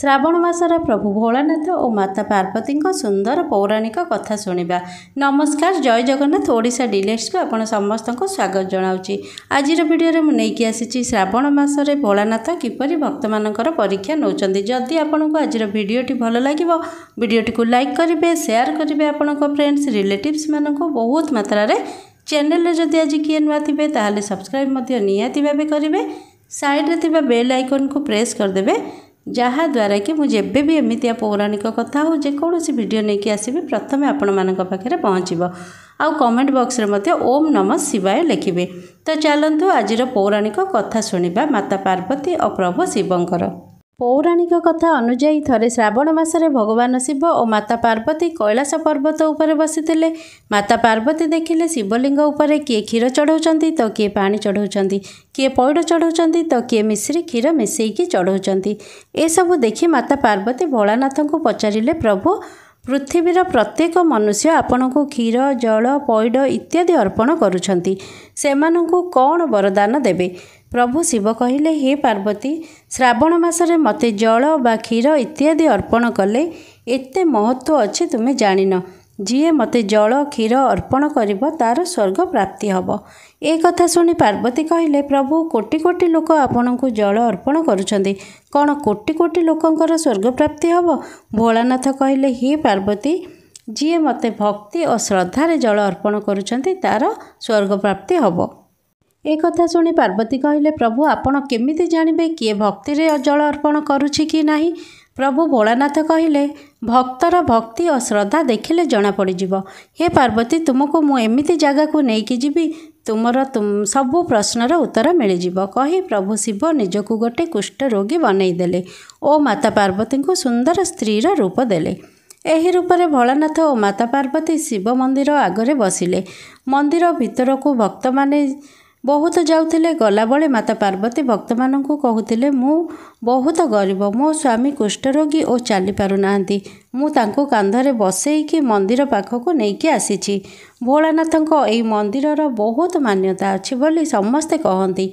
ଶ୍ରାବଣ ମାସର ପ୍ରଭୁ ଭୋଳାନାଥ ଓ ମାତା ପାର୍ବତୀଙ୍କ ସୁନ୍ଦର ପୌରାଣିକ କଥା ଶୁଣିବା ନମସ୍କାର ଜୟ ଜଗନ୍ନାଥ ଓଡ଼ିଶା ଡିଲେଟ୍ସକୁ ଆପଣ ସମସ୍ତଙ୍କୁ ସ୍ୱାଗତ ଜଣାଉଛି ଆଜିର ଭିଡ଼ିଓରେ ମୁଁ ନେଇକି ଆସିଛି ଶ୍ରାବଣ ମାସରେ ଭୋଳାନାଥ କିପରି ଭକ୍ତମାନଙ୍କର ପରୀକ୍ଷା ନେଉଛନ୍ତି ଯଦି ଆପଣଙ୍କୁ ଆଜିର ଭିଡ଼ିଓଟି ଭଲ ଲାଗିବ ଭିଡ଼ିଓଟିକୁ ଲାଇକ୍ କରିବେ ସେୟାର କରିବେ ଆପଣଙ୍କ ଫ୍ରେଣ୍ଡସ୍ ରିଲେଟିଭ୍ସ ମାନଙ୍କୁ ବହୁତ ମାତ୍ରାରେ ଚ୍ୟାନେଲରେ ଯଦି ଆଜି କିଏ ନୂଆ ଥିବେ ତାହେଲେ ସବସ୍କ୍ରାଇବ୍ ମଧ୍ୟ ନିହାତି ଭାବେ କରିବେ ସାଇଡ଼୍ରେ ଥିବା ବେଲ୍ ଆଇକନ୍କୁ ପ୍ରେସ୍ କରିଦେବେ ଯାହାଦ୍ୱାରା କି ମୁଁ ଯେବେ ବି ଏମିତିଆ ପୌରାଣିକ କଥା ହେଉ ଯେକୌଣସି ଭିଡ଼ିଓ ନେଇକି ଆସିବି ପ୍ରଥମେ ଆପଣମାନଙ୍କ ପାଖରେ ପହଞ୍ଚିବ ଆଉ କମେଣ୍ଟ ବକ୍ସରେ ମଧ୍ୟ ଓମ୍ ନମ ଶିବାୟ ଲେଖିବେ ତ ଚାଲନ୍ତୁ ଆଜିର ପୌରାଣିକ କଥା ଶୁଣିବା ମାତା ପାର୍ବତୀ ଓ ପ୍ରଭୁ ଶିବଙ୍କର ପୌରାଣିକ କଥା ଅନୁଯାୟୀ ଥରେ ଶ୍ରାବଣ ମାସରେ ଭଗବାନ ଶିବ ଓ ମାତା ପାର୍ବତୀ କୈଳାସ ପର୍ବତ ଉପରେ ବସିଥିଲେ ମାତା ପାର୍ବତୀ ଦେଖିଲେ ଶିବଲିଙ୍ଗ ଉପରେ କିଏ କ୍ଷୀର ଚଢ଼ଉଛନ୍ତି ତ କିଏ ପାଣି ଚଢ଼ଉଛନ୍ତି କିଏ ପଇଡ଼ ଚଢ଼ଉଛନ୍ତି ତ କିଏ ମିଶ୍ରି କ୍ଷୀର ମିଶାଇକି ଚଢ଼ଉଛନ୍ତି ଏସବୁ ଦେଖି ମାତା ପାର୍ବତୀ ଭୋଳାନାଥଙ୍କୁ ପଚାରିଲେ ପ୍ରଭୁ ପୃଥିବୀର ପ୍ରତ୍ୟେକ ମନୁଷ୍ୟ ଆପଣଙ୍କୁ କ୍ଷୀର ଜଳ ପଇଡ଼ ଇତ୍ୟାଦି ଅର୍ପଣ କରୁଛନ୍ତି ସେମାନଙ୍କୁ କ'ଣ ବରଦାନ ଦେବେ ପ୍ରଭୁ ଶିବ କହିଲେ ହେ ପାର୍ବତୀ ଶ୍ରାବଣ ମାସରେ ମୋତେ ଜଳ ବା କ୍ଷୀର ଇତ୍ୟାଦି ଅର୍ପଣ କଲେ ଏତେ ମହତ୍ଵ ଅଛି ତୁମେ ଜାଣିନ ଯିଏ ମୋତେ ଜଳ କ୍ଷୀର ଅର୍ପଣ କରିବ ତା'ର ସ୍ୱର୍ଗ ପ୍ରାପ୍ତି ହେବ ଏ କଥା ଶୁଣି ପାର୍ବତୀ କହିଲେ ପ୍ରଭୁ କୋଟି କୋଟି ଲୋକ ଆପଣଙ୍କୁ ଜଳ ଅର୍ପଣ କରୁଛନ୍ତି କ'ଣ କୋଟି କୋଟି ଲୋକଙ୍କର ସ୍ୱର୍ଗପ୍ରାପ୍ତି ହେବ ଭୋଳାନାଥ କହିଲେ ହେ ପାର୍ବତୀ ଯିଏ ମୋତେ ଭକ୍ତି ଓ ଶ୍ରଦ୍ଧାରେ ଜଳ ଅର୍ପଣ କରୁଛନ୍ତି ତା'ର ସ୍ୱର୍ଗପ୍ରାପ୍ତି ହେବ ଏ କଥା ଶୁଣି ପାର୍ବତୀ କହିଲେ ପ୍ରଭୁ ଆପଣ କେମିତି ଜାଣିବେ କିଏ ଭକ୍ତିରେ ଜଳ ଅର୍ପଣ କରୁଛି କି ନାହିଁ ପ୍ରଭୁ ଭୋଳାନାଥ କହିଲେ ଭକ୍ତର ଭକ୍ତି ଓ ଶ୍ରଦ୍ଧା ଦେଖିଲେ ଜଣାପଡ଼ିଯିବ ହେ ପାର୍ବତୀ ତୁମକୁ ମୁଁ ଏମିତି ଜାଗାକୁ ନେଇକି ଯିବି ତୁମର ସବୁ ପ୍ରଶ୍ନର ଉତ୍ତର ମିଳିଯିବ କହି ପ୍ରଭୁ ଶିବ ନିଜକୁ ଗୋଟେ କୁଷ୍ଠରୋଗୀ ବନେଇଦେଲେ ଓ ମାତା ପାର୍ବତୀଙ୍କୁ ସୁନ୍ଦର ସ୍ତ୍ରୀର ରୂପ ଦେଲେ ଏହି ରୂପରେ ଭୋଳାନାଥ ଓ ମାତା ପାର୍ବତୀ ଶିବ ମନ୍ଦିର ଆଗରେ ବସିଲେ ମନ୍ଦିର ଭିତରକୁ ଭକ୍ତମାନେ ବହୁତ ଯାଉଥିଲେ ଗଲାବେଳେ ମାତା ପାର୍ବତୀ ଭକ୍ତମାନଙ୍କୁ କହୁଥିଲେ ମୁଁ ବହୁତ ଗରିବ ମୋ ସ୍ୱାମୀ କୁଷ୍ଠରୋଗୀ ଓ ଚାଲିପାରୁନାହାନ୍ତି ମୁଁ ତାଙ୍କୁ କାନ୍ଧରେ ବସେଇକି ମନ୍ଦିର ପାଖକୁ ନେଇକି ଆସିଛି ଭୋଳାନାଥଙ୍କ ଏହି ମନ୍ଦିରର ବହୁତ ମାନ୍ୟତା ଅଛି ବୋଲି ସମସ୍ତେ କହନ୍ତି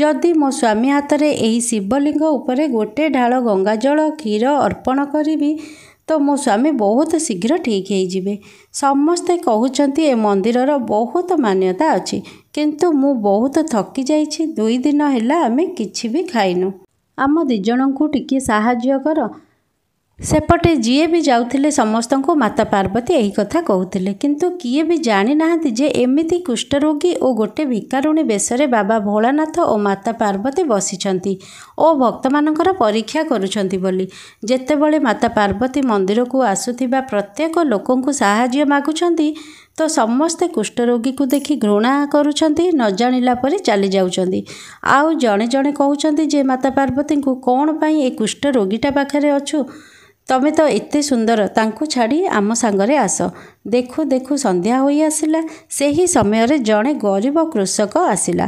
ଯଦି ମୋ ସ୍ୱାମୀ ହାତରେ ଏହି ଶିବଲିଙ୍ଗ ଉପରେ ଗୋଟିଏ ଢାଳ ଗଙ୍ଗାଜଳ କ୍ଷୀର ଅର୍ପଣ କରିବି ତ ମୋ ସ୍ୱାମୀ ବହୁତ ଶୀଘ୍ର ଠିକ୍ ହେଇଯିବେ ସମସ୍ତେ କହୁଛନ୍ତି ଏ ମନ୍ଦିରର ବହୁତ ମାନ୍ୟତା ଅଛି କିନ୍ତୁ ମୁଁ ବହୁତ ଥକି ଯାଇଛି ଦୁଇ ଦିନ ହେଲା ଆମେ କିଛି ବି ଖାଇନୁ ଆମ ଦୁଇ ଜଣଙ୍କୁ ଟିକିଏ ସାହାଯ୍ୟ କର ସେପଟେ ଯିଏ ବି ଯାଉଥିଲେ ସମସ୍ତଙ୍କୁ ମାତା ପାର୍ବତୀ ଏହି କଥା କହୁଥିଲେ କିନ୍ତୁ କିଏ ବି ଜାଣିନାହାନ୍ତି ଯେ ଏମିତି କୁଷ୍ଠରୋଗୀ ଓ ଗୋଟେ ଭିକାରୁଣୀ ବେଶରେ ବାବା ଭୋଳାନାଥ ଓ ମାତା ପାର୍ବତୀ ବସିଛନ୍ତି ଓ ଭକ୍ତମାନଙ୍କର ପରୀକ୍ଷା କରୁଛନ୍ତି ବୋଲି ଯେତେବେଳେ ମାତା ପାର୍ବତୀ ମନ୍ଦିରକୁ ଆସୁଥିବା ପ୍ରତ୍ୟେକ ଲୋକଙ୍କୁ ସାହାଯ୍ୟ ମାଗୁଛନ୍ତି ତ ସମସ୍ତେ କୁଷ୍ଠରୋଗୀକୁ ଦେଖି ଘୃଣା କରୁଛନ୍ତି ନ ଜାଣିଲା ପରେ ଚାଲି ଯାଉଛନ୍ତି ଆଉ ଜଣେ ଜଣେ କହୁଛନ୍ତି ଯେ ମାତା ପାର୍ବତୀଙ୍କୁ କ'ଣ ପାଇଁ ଏ କୁଷ୍ଠରୋଗୀଟା ପାଖରେ ଅଛୁ ତମେ ତ ଏତେ ସୁନ୍ଦର ତାଙ୍କୁ ଛାଡ଼ି ଆମ ସାଙ୍ଗରେ ଆସ ଦେଖୁ ଦେଖୁ ସନ୍ଧ୍ୟା ହୋଇ ଆସିଲା ସେହି ସମୟରେ ଜଣେ ଗରିବ କୃଷକ ଆସିଲା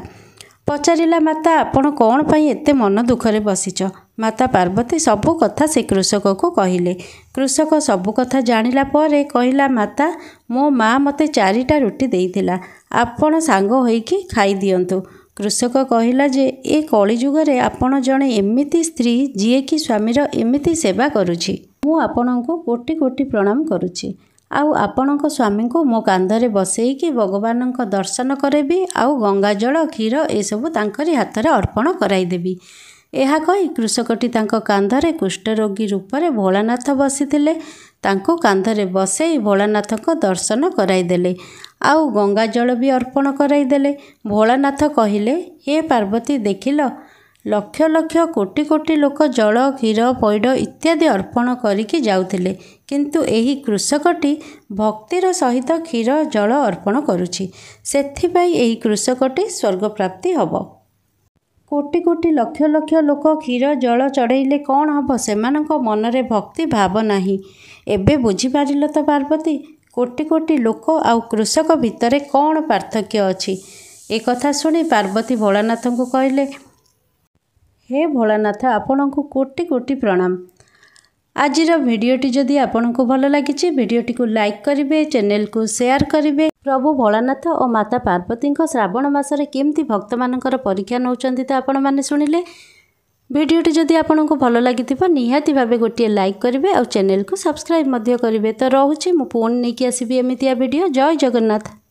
ପଚାରିଲା ମାତା ଆପଣ କ'ଣ ପାଇଁ ଏତେ ମନ ଦୁଃଖରେ ବସିଛ ମାତା ପାର୍ବତୀ ସବୁ କଥା ସେ କୃଷକକୁ କହିଲେ କୃଷକ ସବୁ କଥା ଜାଣିଲା ପରେ କହିଲା ମାତା ମୋ ମାଆ ମୋତେ ଚାରିଟା ରୁଟି ଦେଇଥିଲା ଆପଣ ସାଙ୍ଗ ହୋଇକି ଖାଇଦିଅନ୍ତୁ କୃଷକ କହିଲା ଯେ ଏ କଳି ଯୁଗରେ ଆପଣ ଜଣେ ଏମିତି ସ୍ତ୍ରୀ ଯିଏକି ସ୍ୱାମୀର ଏମିତି ସେବା କରୁଛି ମୁଁ ଆପଣଙ୍କୁ କୋଟି କୋଟି ପ୍ରଣାମ କରୁଛି ଆଉ ଆପଣଙ୍କ ସ୍ୱାମୀଙ୍କୁ ମୋ କାନ୍ଧରେ ବସେଇକି ଭଗବାନଙ୍କ ଦର୍ଶନ କରେବି ଆଉ ଗଙ୍ଗାଜଳ କ୍ଷୀର ଏସବୁ ତାଙ୍କରି ହାତରେ ଅର୍ପଣ କରାଇଦେବି ଏହା କହି କୃଷକଟି ତାଙ୍କ କାନ୍ଧରେ କୁଷ୍ଠରୋଗୀ ରୂପରେ ଭୋଳାନାଥ ବସିଥିଲେ ତାଙ୍କୁ କାନ୍ଧରେ ବସାଇ ଭୋଳାନାଥଙ୍କ ଦର୍ଶନ କରାଇଦେଲେ ଆଉ ଗଙ୍ଗା ଜଳ ବି ଅର୍ପଣ କରାଇଦେଲେ ଭୋଳାନାଥ କହିଲେ ହେ ପାର୍ବତୀ ଦେଖିଲ ଲକ୍ଷ ଲକ୍ଷ କୋଟି କୋଟି ଲୋକ ଜଳ କ୍ଷୀର ପଇଡ଼ ଇତ୍ୟାଦି ଅର୍ପଣ କରିକି ଯାଉଥିଲେ କିନ୍ତୁ ଏହି କୃଷକଟି ଭକ୍ତିର ସହିତ କ୍ଷୀର ଜଳ ଅର୍ପଣ କରୁଛି ସେଥିପାଇଁ ଏହି କୃଷକଟି ସ୍ୱର୍ଗପ୍ରାପ୍ତି ହେବ କୋଟି କୋଟି ଲକ୍ଷ ଲକ୍ଷ ଲୋକ କ୍ଷୀର ଜଳ ଚଢ଼େଇଲେ କ'ଣ ହେବ ସେମାନଙ୍କ ମନରେ ଭକ୍ତି ଭାବ ନାହିଁ ଏବେ ବୁଝିପାରିଲ ତ ପାର୍ବତୀ କୋଟି କୋଟି ଲୋକ ଆଉ କୃଷକ ଭିତରେ କ'ଣ ପାର୍ଥକ୍ୟ ଅଛି ଏ କଥା ଶୁଣି ପାର୍ବତୀ ଭୋଳାନାଥଙ୍କୁ କହିଲେ ହେ ଭୋଳାନାଥ ଆପଣଙ୍କୁ କୋଟି କୋଟି ପ୍ରଣାମ ଆଜିର ଭିଡ଼ିଓଟି ଯଦି ଆପଣଙ୍କୁ ଭଲ ଲାଗିଛି ଭିଡ଼ିଓଟିକୁ ଲାଇକ୍ କରିବେ ଚ୍ୟାନେଲ୍କୁ ସେୟାର କରିବେ ପ୍ରଭୁ ଭୋଳାନାଥ ଓ ମାତା ପାର୍ବତୀଙ୍କ ଶ୍ରାବଣ ମାସରେ କେମିତି ଭକ୍ତମାନଙ୍କର ପରୀକ୍ଷା ନେଉଛନ୍ତି ତ ଆପଣମାନେ ଶୁଣିଲେ ଭିଡ଼ିଓଟି ଯଦି ଆପଣଙ୍କୁ ଭଲ ଲାଗିଥିବ ନିହାତି ଭାବେ ଗୋଟିଏ ଲାଇକ୍ କରିବେ ଆଉ ଚ୍ୟାନେଲ୍କୁ ସବସ୍କ୍ରାଇବ୍ ମଧ୍ୟ କରିବେ ତ ରହୁଛି ମୁଁ ପୁଣି ନେଇକି ଆସିବି ଏମିତିଆ ଭିଡ଼ିଓ ଜୟ ଜଗନ୍ନାଥ